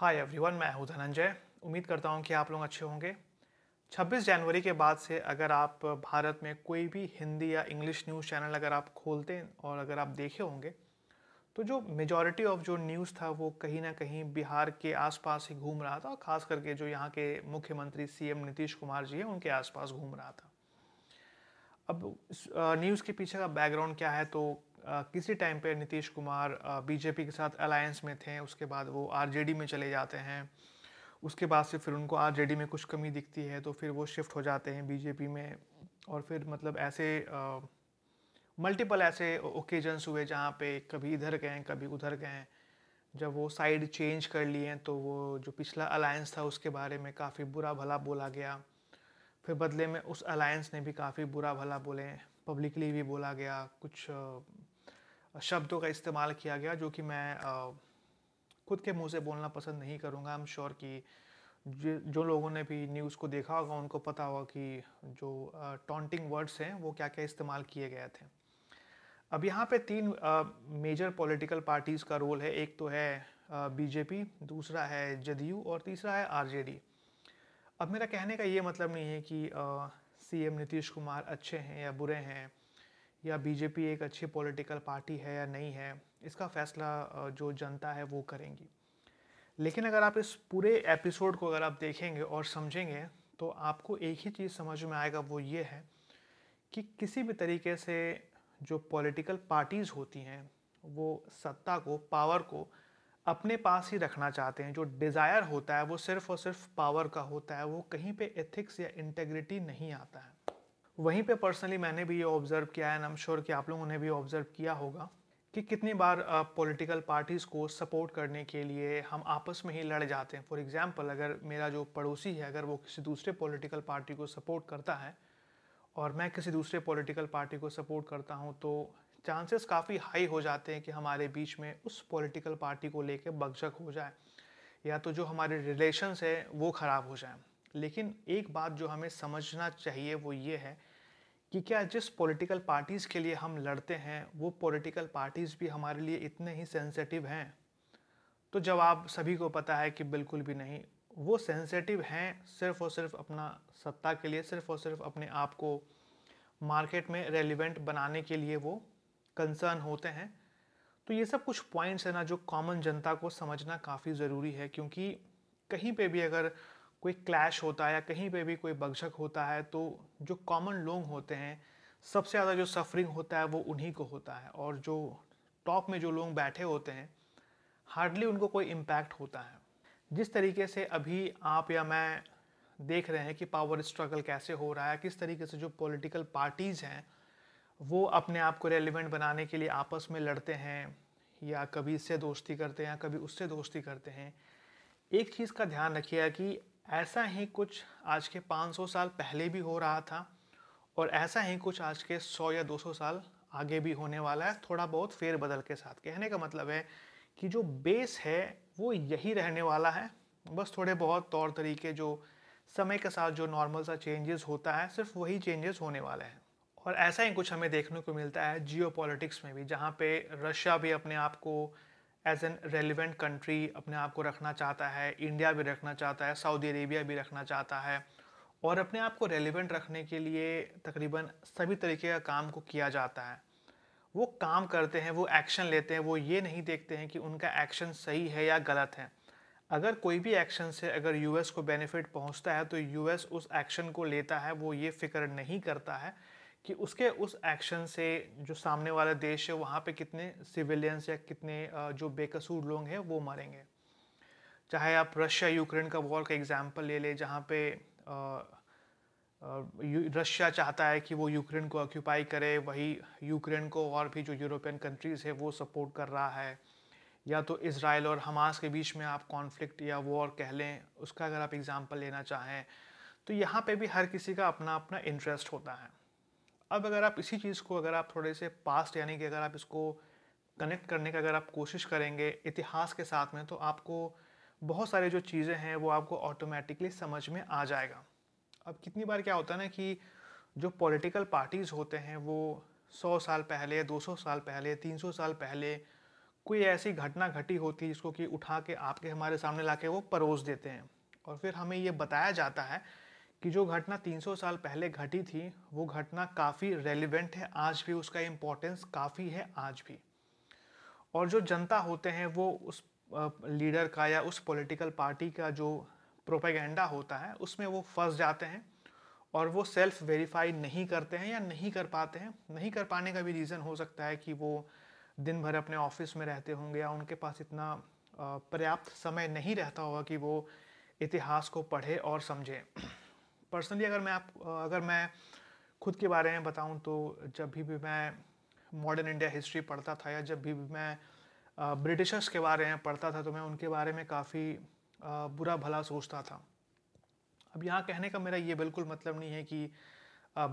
hi everyone मैं हूं धनंजय उम्मीद करता हूं कि आप लोग अच्छे होंगे 26 जनवरी के बाद से अगर आप भारत में कोई भी हिंदी या इंग्लिश न्यूज़ चैनल अगर आप खोलते हैं और अगर आप देखे होंगे तो जो मेजॉरिटी ऑफ जो न्यूज़ था वो कहीं ना कहीं बिहार के आसपास ही घूम रहा था और ख़ास करके जो यहाँ के मुख्यमंत्री सीएम नीतीश कुमार जी हैं उनके आसपास घूम रहा था अब न्यूज़ के पीछे का बैकग्राउंड क्या है तो किसी टाइम पे नीतीश कुमार बीजेपी के साथ अलायंस में थे उसके बाद वो आरजेडी में चले जाते हैं उसके बाद से फिर उनको आरजेडी में कुछ कमी दिखती है तो फिर वो शिफ्ट हो जाते हैं बीजेपी में और फिर मतलब ऐसे मल्टीपल ऐसे ओकेजन्स हुए जहाँ पे कभी इधर गए कभी उधर गए जब वो साइड चेंज कर लिए तो वो जो पिछला अलायंस था उसके बारे में काफ़ी बुरा भला बोला गया फिर बदले में उस अलायंस ने भी काफ़ी बुरा भला बोले पब्लिकली भी बोला गया कुछ शब्दों का इस्तेमाल किया गया जो कि मैं खुद के मुंह से बोलना पसंद नहीं करूँगा आई एम श्योर कि जो लोगों ने भी न्यूज़ को देखा होगा उनको पता होगा कि जो टॉन्टिंग वर्ड्स हैं वो क्या क्या इस्तेमाल किए गए थे अब यहाँ पे तीन मेजर पॉलिटिकल पार्टीज़ का रोल है एक तो है बीजेपी दूसरा है जदयू और तीसरा है आरजेडी अब मेरा कहने का ये मतलब नहीं है कि सीएम नीतीश कुमार अच्छे हैं या बुरे हैं या बीजेपी एक अच्छी पॉलिटिकल पार्टी है या नहीं है इसका फैसला जो जनता है वो करेंगी लेकिन अगर आप इस पूरे एपिसोड को अगर आप देखेंगे और समझेंगे तो आपको एक ही चीज़ समझ में आएगा वो ये है कि किसी भी तरीके से जो पॉलिटिकल पार्टीज़ होती हैं वो सत्ता को पावर को अपने पास ही रखना चाहते हैं जो डिज़ायर होता है वो सिर्फ़ और सिर्फ पावर का होता है वो कहीं पे एथिक्स या इंटेग्रिटी नहीं आता है वहीं पे पर्सनली मैंने भी ये ऑब्ज़र्व किया है एंड एम श्योर कि आप लोगों ने भी ऑब्ज़र्व किया होगा कि कितनी बार पॉलिटिकल पार्टीज़ को सपोर्ट करने के लिए हम आपस में ही लड़ जाते हैं फॉर एग्ज़ाम्पल अगर मेरा जो पड़ोसी है अगर वो किसी दूसरे पॉलिटिकल पार्टी को सपोर्ट करता है और मैं किसी दूसरे पॉलिटिकल पार्टी को सपोर्ट करता हूँ तो चांसेस काफ़ी हाई हो जाते हैं कि हमारे बीच में उस पॉलिटिकल पार्टी को लेकर बगझक हो जाए या तो जो हमारे रिलेशंस है वो ख़राब हो जाए लेकिन एक बात जो हमें समझना चाहिए वो ये है कि क्या जिस पॉलिटिकल पार्टीज़ के लिए हम लड़ते हैं वो पॉलिटिकल पार्टीज़ भी हमारे लिए इतने ही सेंसेटिव हैं तो जवाब सभी को पता है कि बिल्कुल भी नहीं वो सेंसेटिव हैं सिर्फ़ और सिर्फ अपना सत्ता के लिए सिर्फ़ और सिर्फ अपने आप को मार्केट में रेलिवेंट बनाने के लिए वो कंसर्न होते हैं तो ये सब कुछ पॉइंट्स हैं ना जो कॉमन जनता को समझना काफ़ी ज़रूरी है क्योंकि कहीं पे भी अगर कोई क्लैश होता है या कहीं पे भी कोई बगझक होता है तो जो कॉमन लोग होते हैं सबसे ज़्यादा जो सफरिंग होता है वो उन्हीं को होता है और जो टॉप में जो लोग बैठे होते हैं हार्डली उनको कोई इम्पैक्ट होता है जिस तरीके से अभी आप या मैं देख रहे हैं कि पावर स्ट्रगल कैसे हो रहा है किस तरीके से जो पॉलिटिकल पार्टीज़ हैं वो अपने आप को रेलिवेंट बनाने के लिए आपस में लड़ते हैं या कभी इससे दोस्ती करते हैं या कभी उससे दोस्ती करते हैं एक चीज़ का ध्यान रखिएगा कि ऐसा ही कुछ आज के 500 साल पहले भी हो रहा था और ऐसा ही कुछ आज के 100 या 200 साल आगे भी होने वाला है थोड़ा बहुत फेरबदल के साथ कहने का मतलब है कि जो बेस है वो यही रहने वाला है बस थोड़े बहुत तौर तरीके जो समय के साथ जो नॉर्मल सा चेंजेस होता है सिर्फ वही चेंजेस होने वाले हैं और ऐसा ही कुछ हमें देखने को मिलता है जियो में भी जहाँ पे रशिया भी अपने आप को एज एन रेलिवेंट कंट्री अपने आप को रखना चाहता है इंडिया भी रखना चाहता है सऊदी अरेबिया भी रखना चाहता है और अपने आप को रेलिवेंट रखने के लिए तकरीबन सभी तरीके का काम को किया जाता है वो काम करते हैं वो एक्शन लेते हैं वो ये नहीं देखते हैं कि उनका एक्शन सही है या गलत है अगर कोई भी एक्शन से अगर यूएस को बेनिफिट पहुंचता है तो यूएस उस एक्शन को लेता है वो ये फिक्र नहीं करता है कि उसके उस एक्शन से जो सामने वाला देश है वहाँ पे कितने सिविलियंस या कितने जो बेकसूर लोग हैं वो मरेंगे चाहे आप रशिया यूक्रेन का वॉर का एग्जाम्पल ले लें जहाँ पे रशिया चाहता है कि वो यूक्रेन को ऑक्यूपाई करे वही यूक्रेन को और भी जो यूरोपियन कंट्रीज़ है वो सपोर्ट कर रहा है या तो इसराइल और हमास के बीच में आप कॉन्फ्लिक्ट या वॉर कह लें उसका अगर आप एग्ज़ाम्पल लेना चाहें तो यहाँ पे भी हर किसी का अपना अपना इंटरेस्ट होता है अब अगर आप इसी चीज़ को अगर आप थोड़े से पास्ट यानी कि अगर आप इसको कनेक्ट करने का अगर आप कोशिश करेंगे इतिहास के साथ में तो आपको बहुत सारे जो चीज़ें हैं वो आपको ऑटोमेटिकली समझ में आ जाएगा अब कितनी बार क्या होता है ना कि जो पॉलिटिकल पार्टीज़ होते हैं वो सौ साल पहले दो सौ साल पहले तीन सौ साल पहले कोई ऐसी घटना घटी होती है जिसको कि उठा के आपके हमारे सामने ला के वो परोस देते हैं और फिर हमें ये बताया जाता है कि जो घटना 300 साल पहले घटी थी वो घटना काफ़ी रेलिवेंट है आज भी उसका इम्पोर्टेंस काफ़ी है आज भी और जो जनता होते हैं वो उस लीडर का या उस पॉलिटिकल पार्टी का जो प्रोपेगेंडा होता है उसमें वो फंस जाते हैं और वो सेल्फ वेरीफाई नहीं करते हैं या नहीं कर पाते हैं नहीं कर पाने का भी रीज़न हो सकता है कि वो दिन भर अपने ऑफिस में रहते होंगे या उनके पास इतना पर्याप्त समय नहीं रहता होगा कि वो इतिहास को पढ़े और समझें पर्सनली अगर मैं आप अगर मैं खुद के बारे में बताऊं तो जब भी भी मैं मॉडर्न इंडिया हिस्ट्री पढ़ता था या जब भी भी मैं ब्रिटिशर्स के बारे में पढ़ता था तो मैं उनके बारे में काफ़ी बुरा भला सोचता था अब यहाँ कहने का मेरा ये बिल्कुल मतलब नहीं है कि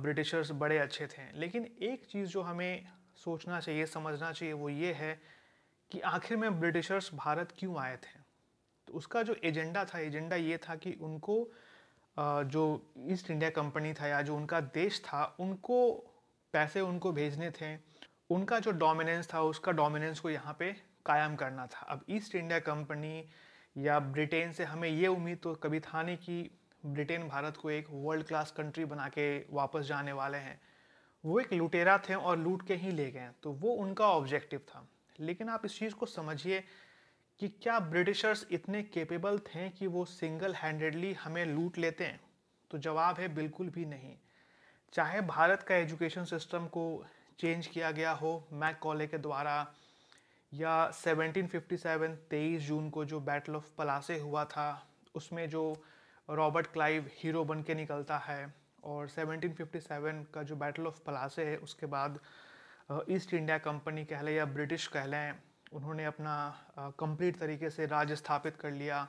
ब्रिटिशर्स बड़े अच्छे थे लेकिन एक चीज़ जो हमें सोचना चाहिए समझना चाहिए वो ये है कि आखिर में ब्रिटिशर्स भारत क्यों आए थे तो उसका जो एजेंडा था एजेंडा ये था कि उनको जो ईस्ट इंडिया कंपनी था या जो उनका देश था उनको पैसे उनको भेजने थे उनका जो डोमिनेंस था उसका डोमिनेंस को यहाँ पे कायम करना था अब ईस्ट इंडिया कंपनी या ब्रिटेन से हमें ये उम्मीद तो कभी था नहीं कि ब्रिटेन भारत को एक वर्ल्ड क्लास कंट्री बना के वापस जाने वाले हैं वो एक लुटेरा थे और लूट के ही ले गए तो वो उनका ऑब्जेक्टिव था लेकिन आप इस चीज़ को समझिए कि क्या ब्रिटिशर्स इतने केपेबल थे कि वो सिंगल हैंडेडली हमें लूट लेते हैं तो जवाब है बिल्कुल भी नहीं चाहे भारत का एजुकेशन सिस्टम को चेंज किया गया हो मैक कॉले के द्वारा या 1757 23 जून को जो बैटल ऑफ पलासे हुआ था उसमें जो रॉबर्ट क्लाइव हीरो बन के निकलता है और 1757 का जो बैटल ऑफ पलासे है उसके बाद ईस्ट इंडिया कंपनी कह लें या ब्रिटिश कह लें उन्होंने अपना कंप्लीट तरीके से राज स्थापित कर लिया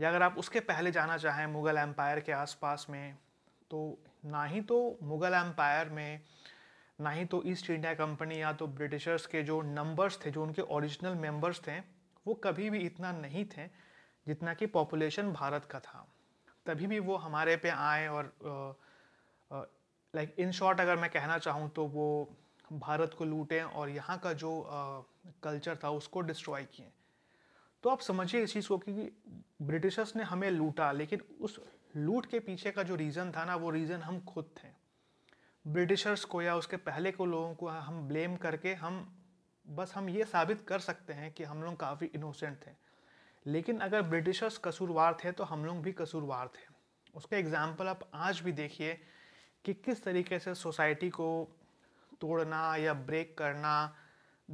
या अगर आप उसके पहले जाना चाहें मुग़ल एम्पायर के आसपास में तो ना ही तो मुग़ल एम्पायर में ना ही तो ईस्ट इंडिया कंपनी या तो ब्रिटिशर्स के जो नंबर्स थे जो उनके ओरिजिनल मेंबर्स थे वो कभी भी इतना नहीं थे जितना कि पॉपुलेशन भारत का था तभी भी वो हमारे पे आए और लाइक इन शॉर्ट अगर मैं कहना चाहूँ तो वो भारत को लूटें और यहाँ का जो आ, कल्चर था उसको डिस्ट्रॉय किए तो आप समझिए इस चीज़ को कि ब्रिटिशर्स ने हमें लूटा लेकिन उस लूट के पीछे का जो रीज़न था ना वो रीज़न हम खुद थे ब्रिटिशर्स को या उसके पहले को लोगों को हम ब्लेम करके हम बस हम ये साबित कर सकते हैं कि हम लोग काफ़ी इनोसेंट थे लेकिन अगर ब्रिटिशर्स कसूरवार थे तो हम लोग भी कसूरवार थे उसका एग्ज़ाम्पल आप आज भी देखिए कि किस तरीके से सोसाइटी को तोड़ना या ब्रेक करना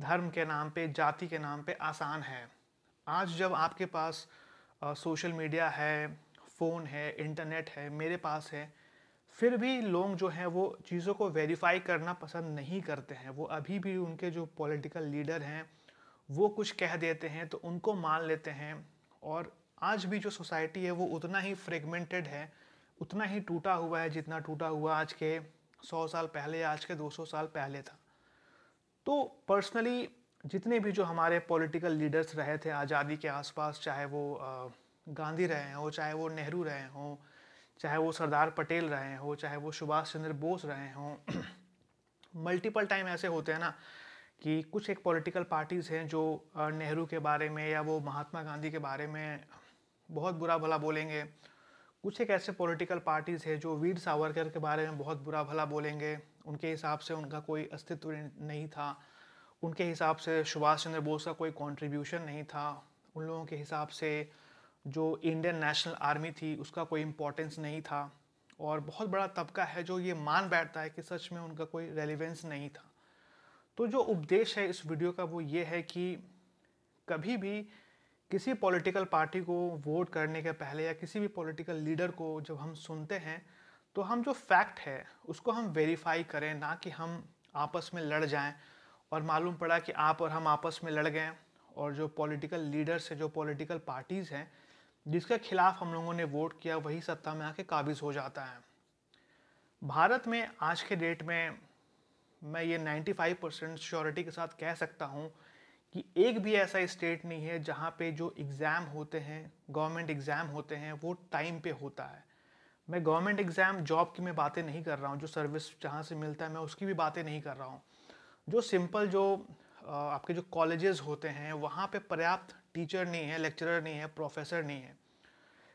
धर्म के नाम पे जाति के नाम पे आसान है आज जब आपके पास सोशल मीडिया है फ़ोन है इंटरनेट है मेरे पास है फिर भी लोग जो हैं वो चीज़ों को वेरीफाई करना पसंद नहीं करते हैं वो अभी भी उनके जो पॉलिटिकल लीडर हैं वो कुछ कह देते हैं तो उनको मान लेते हैं और आज भी जो सोसाइटी है वो उतना ही फ्रेगमेंटेड है उतना ही टूटा हुआ है जितना टूटा हुआ आज के सौ साल पहले आज के दो सौ साल पहले था तो पर्सनली जितने भी जो हमारे पॉलिटिकल लीडर्स रहे थे आज़ादी के आसपास चाहे वो गांधी रहे हों चाहे वो नेहरू रहे हों चाहे वो सरदार पटेल रहे हों चाहे वो सुभाष चंद्र बोस रहे हों मल्टीपल टाइम ऐसे होते हैं ना कि कुछ एक पॉलिटिकल पार्टीज़ हैं जो नेहरू के बारे में या वो महात्मा गांधी के बारे में बहुत बुरा भला बोलेंगे कुछ एक ऐसे पॉलिटिकल पार्टीज़ हैं जो वीर सावरकर के बारे में बहुत बुरा भला बोलेंगे उनके हिसाब से उनका कोई अस्तित्व नहीं था उनके हिसाब से सुभाष चंद्र बोस का कोई कंट्रीब्यूशन नहीं था उन लोगों के हिसाब से जो इंडियन नेशनल आर्मी थी उसका कोई इम्पोर्टेंस नहीं था और बहुत बड़ा तबका है जो ये मान बैठता है कि सच में उनका कोई रेलिवेंस नहीं था तो जो उपदेश है इस वीडियो का वो ये है कि कभी भी किसी पॉलिटिकल पार्टी को वोट करने के पहले या किसी भी पॉलिटिकल लीडर को जब हम सुनते हैं तो हम जो फैक्ट है उसको हम वेरीफाई करें ना कि हम आपस में लड़ जाएं और मालूम पड़ा कि आप और हम आपस में लड़ गए और जो पॉलिटिकल लीडर्स है जो पॉलिटिकल पार्टीज़ हैं जिसके खिलाफ हम लोगों ने वोट किया वही सत्ता में आके काबिज हो जाता है भारत में आज के डेट में मैं ये 95 परसेंट श्योरिटी के साथ कह सकता हूँ कि एक भी ऐसा स्टेट नहीं है जहाँ पे जो एग्ज़ाम होते हैं गवर्नमेंट एग्ज़ाम होते हैं वो टाइम पे होता है मैं गवर्नमेंट एग्ज़ाम जॉब की मैं बातें नहीं कर रहा हूँ जो सर्विस जहाँ से मिलता है मैं उसकी भी बातें नहीं कर रहा हूँ जो सिंपल जो आपके जो कॉलेजेस होते हैं वहाँ पे पर्याप्त टीचर नहीं है लेक्चरर नहीं है प्रोफेसर नहीं है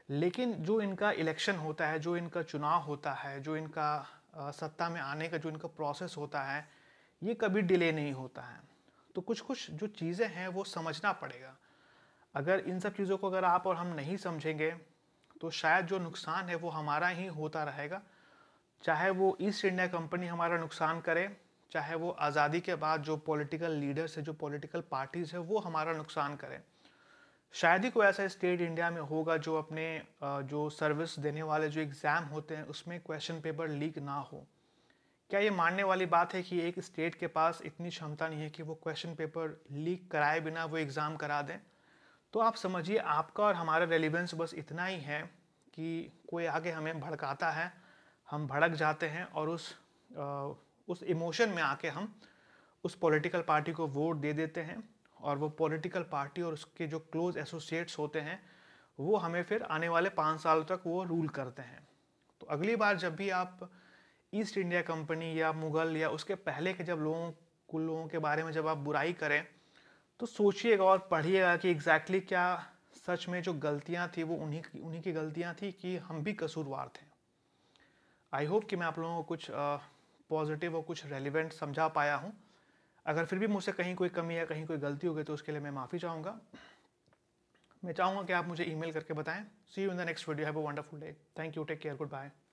लेकिन जो इनका इलेक्शन होता है जो इनका चुनाव होता है जो इनका सत्ता में आने का जो इनका प्रोसेस होता है ये कभी डिले नहीं होता है तो कुछ कुछ जो चीज़ें हैं वो समझना पड़ेगा अगर इन सब चीज़ों को अगर आप और हम नहीं समझेंगे तो शायद जो नुकसान है वो हमारा ही होता रहेगा चाहे वो ईस्ट इंडिया कंपनी हमारा नुकसान करे चाहे वो आज़ादी के बाद जो पॉलिटिकल लीडर्स है जो पॉलिटिकल पार्टीज़ है वो हमारा नुकसान करें शायद ही कोई ऐसा स्टेट इंडिया में होगा जो अपने जो सर्विस देने वाले जो एग्ज़ाम होते हैं उसमें क्वेश्चन पेपर लीक ना हो क्या ये मानने वाली बात है कि एक स्टेट के पास इतनी क्षमता नहीं है कि वो क्वेश्चन पेपर लीक कराए बिना वो एग्ज़ाम करा दें तो आप समझिए आपका और हमारा रेलिवेंस बस इतना ही है कि कोई आगे हमें भड़काता है हम भड़क जाते हैं और उस आ, उस इमोशन में आके हम उस पॉलिटिकल पार्टी को वोट दे देते हैं और वो पॉलिटिकल पार्टी और उसके जो क्लोज एसोसिएट्स होते हैं वो हमें फिर आने वाले पाँच साल तक वो रूल करते हैं तो अगली बार जब भी आप ईस्ट इंडिया कंपनी या मुग़ल या उसके पहले के जब लोगों कुल लोगों के बारे में जब आप बुराई करें तो सोचिएगा और पढ़िएगा कि एग्जैक्टली exactly क्या सच में जो गलतियाँ थी वो उन्हीं की उन्हीं की गलतियाँ थी कि हम भी कसूरवार थे आई होप कि मैं आप लोगों को कुछ पॉजिटिव और कुछ रेलिवेंट समझा पाया हूँ अगर फिर भी मुझसे कहीं कोई कमी या कहीं कोई गलती हो गई तो उसके लिए मैं माफ़ी चाहूँगा मैं चाहूँगा कि आप मुझे ईमेल करके बताएं see you in the next video have a wonderful day thank you take care good bye